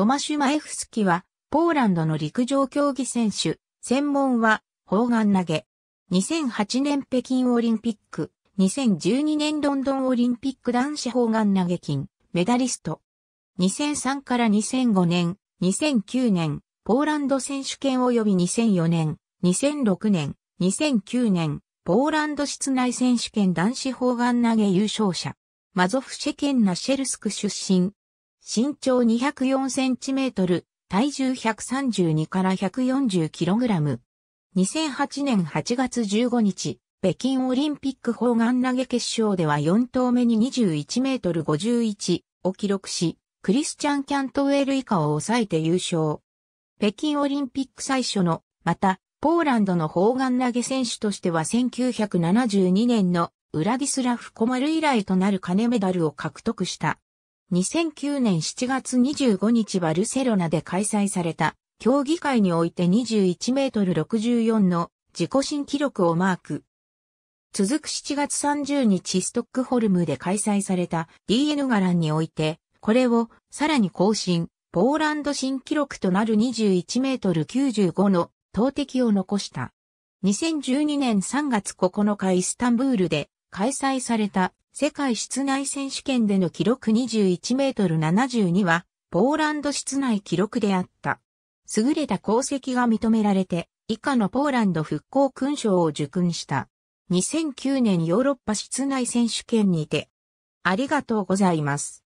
トマシュマエフスキは、ポーランドの陸上競技選手、専門は、砲丸投げ。2008年北京オリンピック、2012年ロンドンオリンピック男子砲丸投げ金、メダリスト。2003から2005年、2009年、ポーランド選手権及び2004年、2006年、2009年、ポーランド室内選手権男子砲丸投げ優勝者。マゾフシェケンナシェルスク出身、身長204センチメートル、体重132から140キログラム。2008年8月15日、北京オリンピック砲丸投げ決勝では4投目に21メートル51を記録し、クリスチャン・キャントウェル以下を抑えて優勝。北京オリンピック最初の、また、ポーランドの砲丸投げ選手としては1972年のウラディスラフ・コマル以来となる金メダルを獲得した。2009年7月25日バルセロナで開催された競技会において21メートル64の自己新記録をマーク。続く7月30日ストックホルムで開催された DN ガランにおいて、これをさらに更新、ポーランド新記録となる21メートル95の投擲を残した。2012年3月9日イスタンブールで開催された世界室内選手権での記録21メートル72は、ポーランド室内記録であった。優れた功績が認められて、以下のポーランド復興勲章を受勲した。2009年ヨーロッパ室内選手権にて。ありがとうございます。